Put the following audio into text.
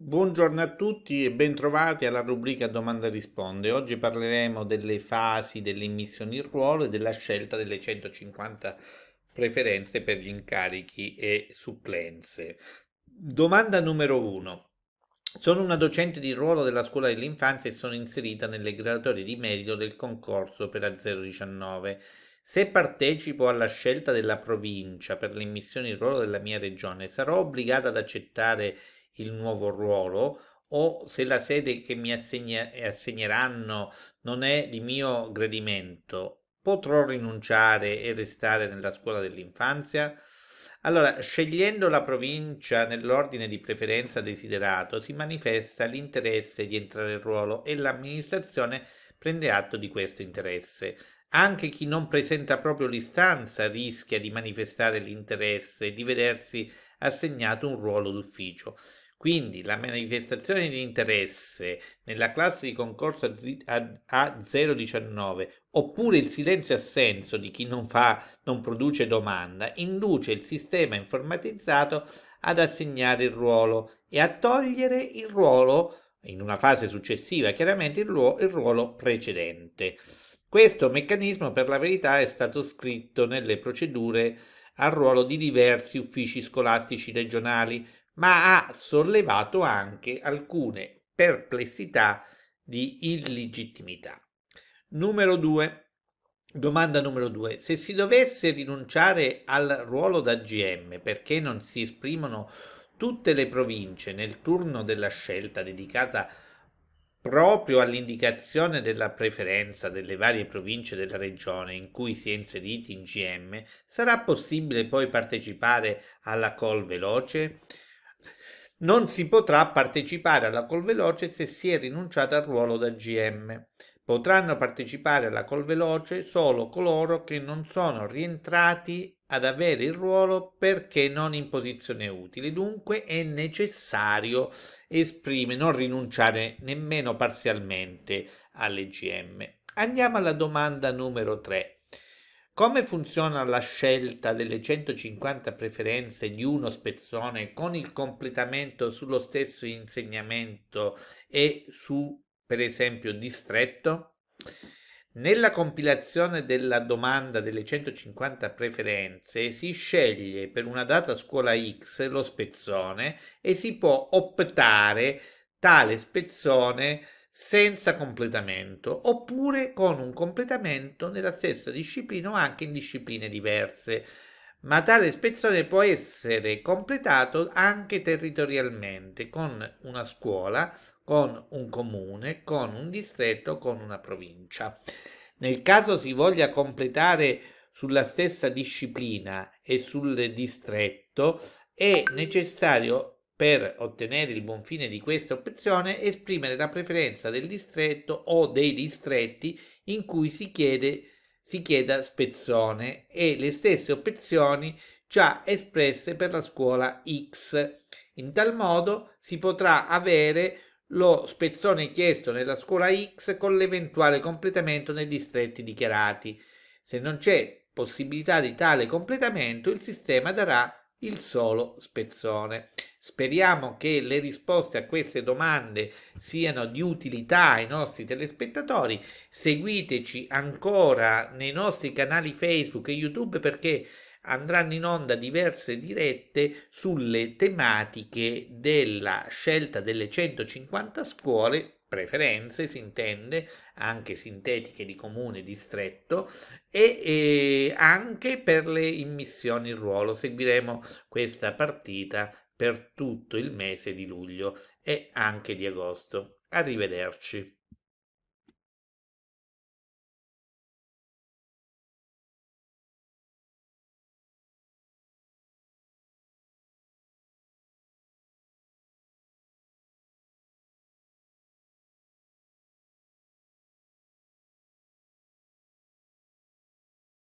Buongiorno a tutti e bentrovati alla rubrica Domanda Risponde. Oggi parleremo delle fasi delle immissioni in ruolo e della scelta delle 150 preferenze per gli incarichi e supplenze. Domanda numero 1. Sono una docente di ruolo della scuola dell'infanzia e sono inserita nelle graduatorie di merito del concorso per A019. Se partecipo alla scelta della provincia per le missioni in ruolo della mia regione, sarò obbligata ad accettare il il nuovo ruolo o se la sede che mi assegna- assegneranno non è di mio gradimento, potrò rinunciare e restare nella scuola dell'infanzia? Allora, scegliendo la provincia nell'ordine di preferenza desiderato, si manifesta l'interesse di entrare in ruolo e l'amministrazione prende atto di questo interesse. Anche chi non presenta proprio l'istanza rischia di manifestare l'interesse di vedersi assegnato un ruolo d'ufficio. Quindi la manifestazione di interesse nella classe di concorso A019 oppure il silenzio assenso di chi non, fa, non produce domanda induce il sistema informatizzato ad assegnare il ruolo e a togliere il ruolo, in una fase successiva chiaramente, il ruolo, il ruolo precedente. Questo meccanismo per la verità è stato scritto nelle procedure al ruolo di diversi uffici scolastici regionali ma ha sollevato anche alcune perplessità di illegittimità. Numero 2. Domanda numero 2. Se si dovesse rinunciare al ruolo da GM perché non si esprimono tutte le province nel turno della scelta dedicata proprio all'indicazione della preferenza delle varie province della regione in cui si è inseriti in GM, sarà possibile poi partecipare alla call veloce? Non si potrà partecipare alla Colveloce se si è rinunciato al ruolo da GM. Potranno partecipare alla Colveloce solo coloro che non sono rientrati ad avere il ruolo perché non in posizione utile. Dunque è necessario esprimere, non rinunciare nemmeno parzialmente alle GM. Andiamo alla domanda numero 3. Come funziona la scelta delle 150 preferenze di uno spezzone con il completamento sullo stesso insegnamento e su, per esempio, distretto? Nella compilazione della domanda delle 150 preferenze si sceglie per una data scuola X lo spezzone e si può optare tale spezzone senza completamento oppure con un completamento nella stessa disciplina o anche in discipline diverse, ma tale spezzone può essere completato anche territorialmente con una scuola, con un comune, con un distretto, con una provincia. Nel caso si voglia completare sulla stessa disciplina e sul distretto, è necessario per ottenere il buon fine di questa opzione, esprimere la preferenza del distretto o dei distretti in cui si, chiede, si chieda spezzone e le stesse opzioni già espresse per la scuola X. In tal modo si potrà avere lo spezzone chiesto nella scuola X con l'eventuale completamento nei distretti dichiarati. Se non c'è possibilità di tale completamento, il sistema darà il solo spezzone. Speriamo che le risposte a queste domande siano di utilità ai nostri telespettatori. Seguiteci ancora nei nostri canali Facebook e YouTube perché andranno in onda diverse dirette sulle tematiche della scelta delle 150 scuole preferenze, si intende, anche sintetiche di comune distretto e, e anche per le immissioni in ruolo. Seguiremo questa partita per tutto il mese di luglio e anche di agosto. Arrivederci.